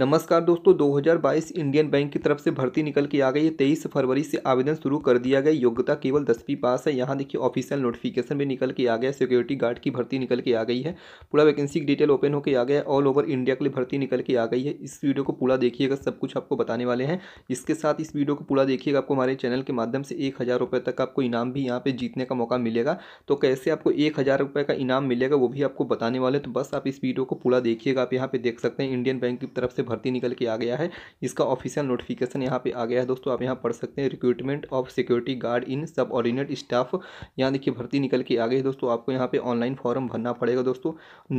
नमस्कार दोस्तों 2022 Indian bank की तरफ से भर्ती निकल के आ गई है तेईस फरवरी से आवेदन शुरू कर दिया गया योग्यता केवल दसवीं पास है यहाँ देखिए ऑफिशियल नोटिफिकेशन भी निकल के आ गया सिक्योरिटी गार्ड की भर्ती निकल के आ गई है पूरा वैकेंसी की डिटेल ओपन होकर आ गया है ऑल ओवर इंडिया के लिए भर्ती निकल के आ गई है इस वीडियो को पूरा देखिएगा सब कुछ आपको बताने वाले हैं इसके साथ इस वीडियो को पूरा देखिएगा आपको हमारे चैनल के माध्यम से एक हज़ार रुपये तक आपको इनाम भी यहाँ पर जीतने का मौका मिलेगा तो कैसे आपको एक हज़ार रुपये का इनाम मिलेगा वो भी आपको बताने वाले तो बस आप इस वीडियो को पूरा देखिएगा आप यहाँ पर देख सकते हैं इंडियन बैंक की तरफ से भर्ती निकल के आ गया है इसका ऑफिशियल नोटिफिकेशन यहाँ पे आ गया है दोस्तों आप यहाँ पढ़ सकते हैं recruitment of security guard in subordinate staff यहाँ देखिए भर्ती निकल के आ गई है दोस्तों आपको यहाँ पे ऑनलाइन फॉर्म भरना पड़ेगा दोस्तों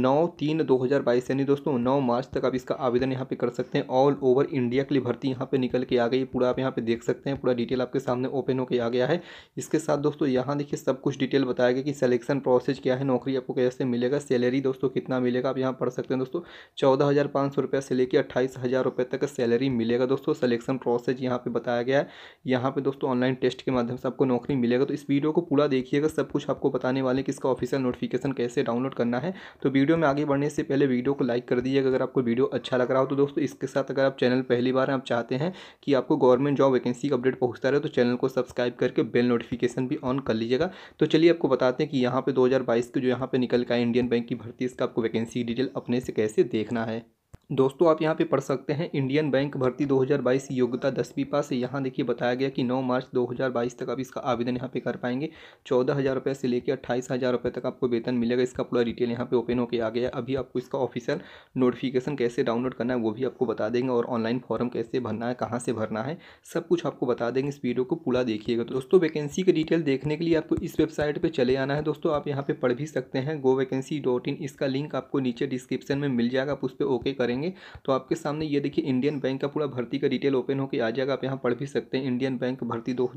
नौ तीन दो हज़ार बाईस यानी दोस्तों नौ मार्च तक आप इसका आवेदन यहाँ पे कर सकते हैं ऑल ओवर इंडिया के लिए भर्ती यहाँ पे निकल के आ गई पूरा आप यहाँ पे देख सकते हैं पूरा डिटेल आपके सामने ओपन होकर आ गया है इसके साथ दोस्तों यहाँ देखिए सब कुछ डिटेल बताया गया कि सिलेक्शन प्रोसेस क्या है नौकरी आपको कैसे मिलेगा सैलरी दोस्तों कितना मिलेगा आप यहाँ पढ़ सकते हैं दोस्तों चौदह हज़ार पाँच सौ रुपये से लेकर अट्ठाईस हज़ार रुपये तक सैलरी मिलेगा दोस्तों सिलेक्शन प्रोसेस यहाँ पे बताया गया है यहाँ पे दोस्तों ऑनलाइन टेस्ट के माध्यम से आपको नौकरी मिलेगा तो इस वीडियो को पूरा देखिएगा सब कुछ आपको बताने वाले कि इसका ऑफिशियल नोटिफिकेशन कैसे डाउनलोड करना है तो वीडियो में आगे बढ़ने से पहले वीडियो को लाइक कर दीजिएगा अगर आपको वीडियो अच्छा लग रहा हो तो दोस्तों इसके साथ अगर आप चैनल पहली बार आप चाहते हैं कि आपको गवर्नमेंट जॉब वैकेंसी का अपडेट पहुँचता रहे तो चैनल को सब्सक्राइब करके बेल नोटिफिकेशन भी ऑन कर लीजिएगा तो चलिए आपको बताते हैं कि यहाँ हज़ार बाईस के जो यहाँ पर निकल का इंडियन बैंक की भर्ती इसका आपको वैकेंसी डिटेल अपने से कैसे देखना है दोस्तों आप यहाँ पे पढ़ सकते हैं इंडियन बैंक भर्ती 2022 योग्यता दसवीं पास यहाँ देखिए बताया गया कि 9 मार्च 2022 तक आप इसका आवेदन यहाँ पे कर पाएंगे चौदह हज़ार रुपये से लेकर अट्ठाईस हज़ार रुपये तक आपको वेतन मिलेगा इसका पूरा डिटेल यहाँ पे ओपन होकर आ गया अभी आपको इसका ऑफिशियल नोटिफिकेशन कैसे डाउनलोड करना है वो भी आपको बता देंगे और ऑनलाइन फॉर्म कैसे भरना है कहाँ से भरना है सब कुछ आपको बता देंगे इस वीडियो को पूरा देखिएगा तो दोस्तों वैकेंसी की डिटेल देखने के लिए आपको इस वेबसाइट पर चले आना है दोस्तों आप यहाँ पर पढ़ भी सकते हैं गो इसका लिंक आपको नीचे डिस्क्रिप्शन में मिल जाएगा आप उस पर ओके करेंगे करेंगे तो आपके सामने ये देखिए इंडियन बैंक का पूरा भर्ती का डिटेल ओपन होकर आ जाएगा आप यहाँ पढ़ भी सकते हैं इंडियन बैंक भर्ती दो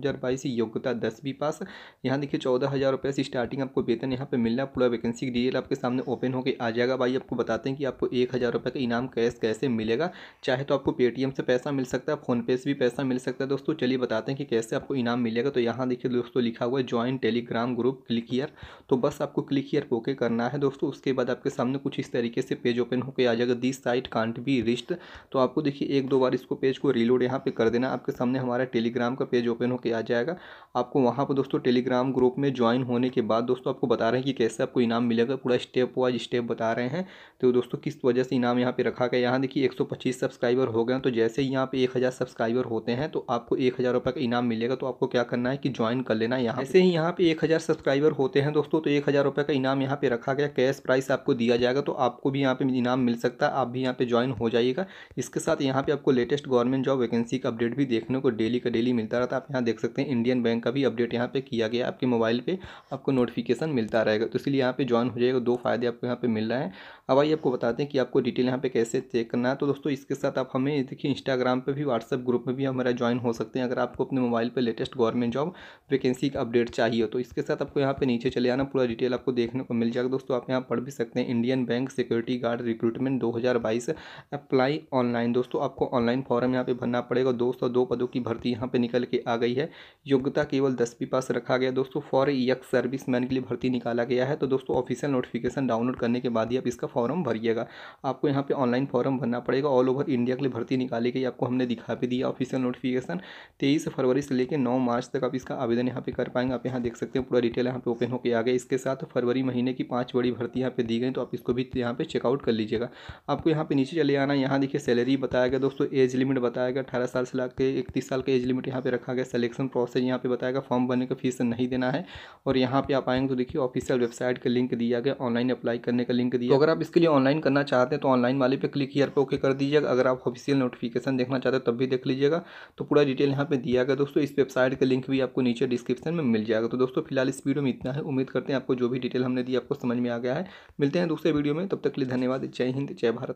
योग्यता दसवीं पास यहाँ देखिए चौदह हज़ार रुपये से स्टार्टिंग आपको वेतन यहाँ पर मिलना पूरा वैकेंसी डिटेल आपके सामने ओपन होकर आ जाएगा भाई आपको बताते हैं कि आपको एक हज़ार रुपये का इनाम कैश कैसे मिलेगा चाहे तो आपको पेटीएम से पैसा मिल सकता है फ़ोनपे से भी पैसा मिल सकता है दोस्तों चलिए बताते हैं कि कैसे आपको इनाम मिलेगा तो यहाँ देखिए दोस्तों लिखा हुआ है join Telegram group click here तो बस आपको क्लिक ईयर ओके करना है दोस्तों उसके बाद आपके सामने कुछ इस तरीके से पेज ओपन होकर आ जाएगा दिस साइट कांट भी रिश्त तो आपको देखिए एक दो बार इसको पेज को रीलोड यहाँ पे कर देना आपके सामने हमारा टेलीग्राम का पेज ओपन होकर आ जाएगा आपको वहाँ पर दोस्तों टेलीग्राम ग्रुप में ज्वाइन होने के बाद दोस्तों आपको बता रहे हैं कि कैसे आपको इनाम मिलेगा पूरा स्टेप वाइज स्टेप बता रहे हैं तो दोस्तों किस वजह से इनाम यहाँ पर रखा गया यहाँ देखिए एक सब्सक्राइबर हो गए तो जैसे ही यहाँ पे एक सब्सक्राइबर होते हैं तो आपको एक हज़ार रुपये का इनाम मिलेगा तो आपको क्या करना है कि ज्वाइन कर लेना यहाँ ऐसे ही यहाँ पे एक हज़ार सब्सक्राइबर होते हैं दोस्तों तो एक हज़ार रुपये का इनाम यहाँ पे रखा गया कैश प्राइस आपको दिया जाएगा तो आपको भी यहाँ पे इनाम मिल सकता है आप भी यहाँ पे पे ज्वाइन हो जाइएगा इसके साथ यहाँ पे आपको लेटेस्ट गवर्नमेंट जॉब वैकेंसी का अपडेट भी देखने को डेली का डेली मिलता रहता है आप यहाँ देख सकते हैं इंडियन बैंक का भी अपडेट यहाँ पे किया गया आपके मोबाइल पे आपको नोटिफिकेशन मिलता रहेगा तो इसलिए यहाँ पे ज्वाइन हो जाएगा दो फायदे आपको यहाँ पे मिल रहे हैं अब आइए आपको बताते हैं कि आपको डिटेल यहाँ पे कैसे चेक करना है तो दोस्तों इसके साथ आप हमें देखिए इंस्टाग्राम पर भी व्हाट्सअप ग्रुप में भी हमारा ज्वाइन हो सकते हैं अगर आपको अपने मोबाइल पर लेटेस्ट गवर्नमेंट जॉब वैकेंसी का अपडेट चाहिए तो इसके साथ आपको यहाँ पे नीचे चले आना पूरा डिटेल आपको देखने को मिल जाएगा दोस्तों आप यहाँ पढ़ भी सकते हैं Indian Bank security guard recruitment दो बाईस अप्लाई ऑनलाइन दोस्तों आपको ऑनलाइन फॉर्म यहाँ पे भरना पड़ेगा दो सौ दो पदों की भर्ती यहाँ पे निकल के आ गई है योग्यता केवल दसवीं पास रखा गया दोस्तों फॉर यक सर्विस मैन के लिए भर्ती निकाला गया है तो दोस्तों ऑफिशियल नोटिफिकेशन डाउनलोड करने के बाद ही आप इसका फॉर्म भरिएगा आपको यहाँ पर ऑनलाइन फॉर्म भरना पड़ेगा ऑल ओवर इंडिया के लिए भर्ती निकाली गई आपको हमने दिखा भी दिया ऑफिशियल नोटिफिकेशन तेईस फरवरी से लेकर नौ मार्च तक आप इसका आवेदन यहाँ पर कर पाएंगे आप यहाँ देख सकते हैं पूरा डिटेल यहाँ पे ओपन होकर आ गया इसके साथ फरवरी महीने की पाँच बड़ी भर्ती यहाँ पर दी गई तो आप इसको भी यहाँ पर चेकआउट कर लीजिएगा आपको यहाँ पे के नीचे चले आना यहाँ देखिए सैलरी बताया गया दोस्तों एज लिमिट बताया गया अठारह साल से ला के इकतीस साल का एज लिमिट यहाँ पे रखा गया सिलेक्शन प्रोसेस यहाँ पे बताया गया फॉर्म भरने का फीस नहीं देना है और यहाँ पे आप आएंगे तो देखिए ऑफिशियल वेबसाइट का लिंक दिया गया ऑनलाइन अप्लाई करने का लिंक दिया तो अगर आप इसके लिए ऑनलाइन करना चाहते हैं तो ऑनलाइन वाले पर क्लिक ईयर पर ओके कर दीजिएगा अगर आप ऑफिशियल नोटिफिकेशन देखना चाहते हैं तब भी देख लीजिएगा तो पूरा डिटेल यहाँ पर दिया गया दोस्तों इस वेबसाइट का लिंक भी आपको नीचे डिस्क्रिप्शन में मिल जाएगा तो दोस्तों फिलहाल इस वीडियो में इतना है उम्मीद करते हैं आपको जो भी डिटेल हमने दी आपको समझ में आ गया है मिलते हैं दूसरे वीडियो में तब तक के लिए धन्यवाद जय हिंद जय भारत